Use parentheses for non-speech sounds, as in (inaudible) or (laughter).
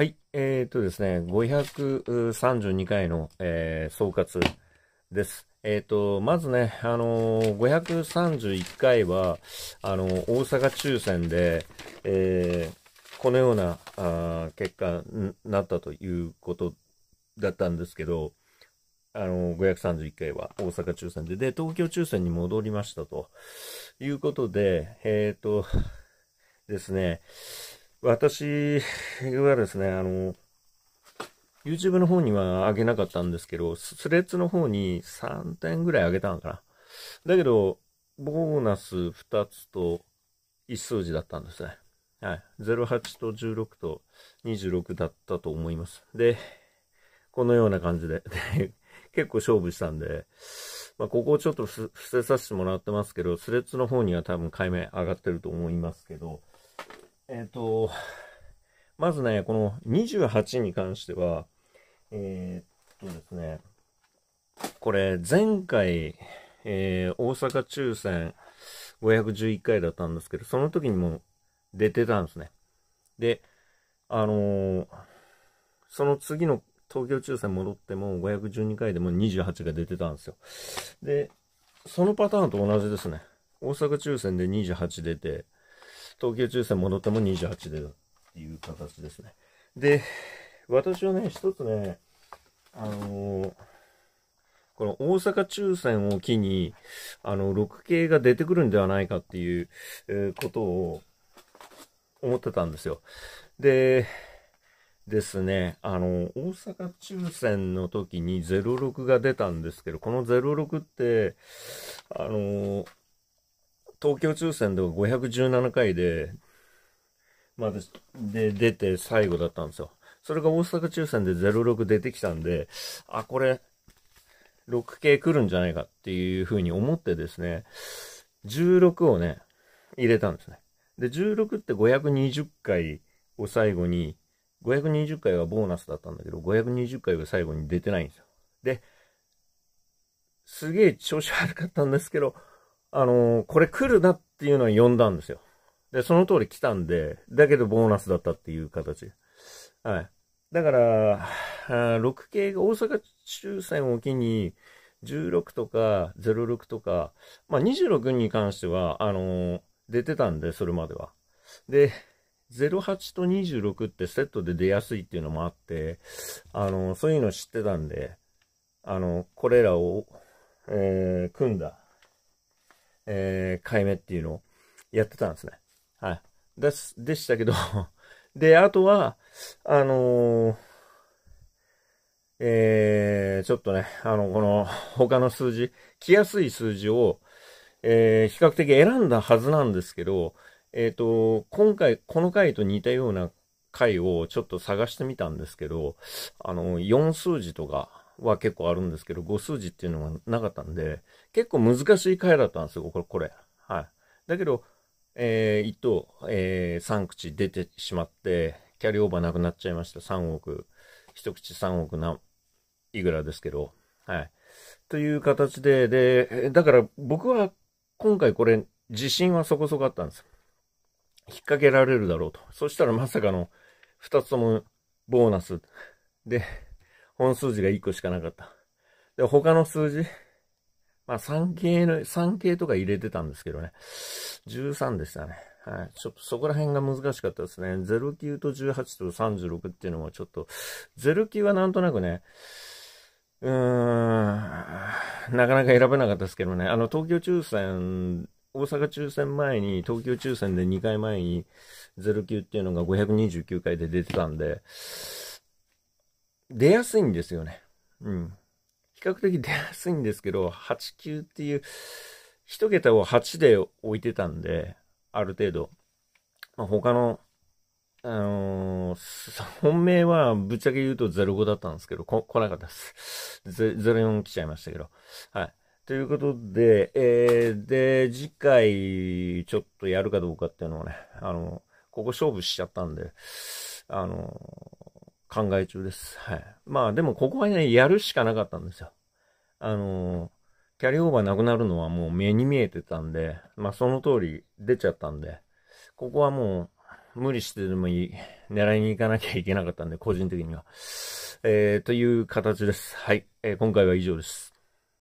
はい。えー、っとですね、532回の、えー、総括です。えっ、と、まずね、あのー、531回は、あのー、大阪抽選で、えー、このようなあ結果になったということだったんですけど、あのー、531回は大阪抽選で、で、東京抽選に戻りましたということで、えっ、ー、と、ですね、私はですね、あの、YouTube の方には上げなかったんですけど、スレッズの方に3点ぐらい上げたのかな。だけど、ボーナス2つと1数字だったんですね。はい。08と16と26だったと思います。で、このような感じで。で結構勝負したんで、まあ、ここをちょっと伏せさせてもらってますけど、スレッズの方には多分解明上がってると思いますけど、えっ、ー、と、まずね、この28に関しては、えー、っとですね、これ前回、えー、大阪抽選511回だったんですけど、その時にも出てたんですね。で、あのー、その次の東京抽選戻っても512回でも28が出てたんですよ。で、そのパターンと同じですね。大阪抽選で28出て、東急抽選戻っても28でだっていう形ですね。で、私はね、一つね、あのー、この大阪抽選を機に、あの、6系が出てくるんではないかっていう、えー、ことを思ってたんですよ。で、ですね、あの、大阪抽選の時に06が出たんですけど、この06って、あのー東京抽選では517回で、まあ、で、出て最後だったんですよ。それが大阪抽選で06出てきたんで、あ、これ、6系来るんじゃないかっていうふうに思ってですね、16をね、入れたんですね。で、16って520回を最後に、520回はボーナスだったんだけど、520回は最後に出てないんですよ。で、すげえ調子悪かったんですけど、あのー、これ来るなっていうのは呼んだんですよ。で、その通り来たんで、だけどボーナスだったっていう形。はい。だから、6系が大阪抽選を機に、16とか06とか、まあ、26に関しては、あのー、出てたんで、それまでは。で、08と26ってセットで出やすいっていうのもあって、あのー、そういうの知ってたんで、あのー、これらを、え組んだえー、買い目っていうのをやってたんですね。はい。です、でしたけど (laughs) で、あとは、あのー、えー、ちょっとね、あの、この、他の数字、来やすい数字を、えー、比較的選んだはずなんですけど、えっ、ー、と、今回、この回と似たような回をちょっと探してみたんですけど、あの、4数字とか、は結構あるんですけど、5数字っていうのがなかったんで、結構難しい回だったんですよ、これ。これはい。だけど、えー、1等、えー、3口出てしまって、キャリーオーバーなくなっちゃいました。3億、1口3億な、いくらですけど、はい。という形で、で、だから僕は今回これ、自信はそこそこあったんですよ。引っ掛けられるだろうと。そしたらまさかの、2つともボーナス。で、本数字が1個しかなかった。で、他の数字、まあ、3系の、3系とか入れてたんですけどね。13でしたね。はい。ちょっとそこら辺が難しかったですね。09と18と36っていうのはちょっと、09はなんとなくね、うーん、なかなか選べなかったですけどね。あの、東京抽選、大阪抽選前に、東京抽選で2回前に09っていうのが529回で出てたんで、出やすいんですよね。うん。比較的出やすいんですけど、8、9っていう、1桁を8で置いてたんで、ある程度。まあ、他の、あのー、本命はぶっちゃけ言うと05だったんですけど、こ、来なかったです。04来ちゃいましたけど。はい。ということで、えー、で、次回、ちょっとやるかどうかっていうのをね、あの、ここ勝負しちゃったんで、あの考え中です。はい。まあでもここはね、やるしかなかったんですよ。あのー、キャリーオーバーなくなるのはもう目に見えてたんで、まあその通り出ちゃったんで、ここはもう無理してでもいい、狙いに行かなきゃいけなかったんで、個人的には。えー、という形です。はい。えー、今回は以上です。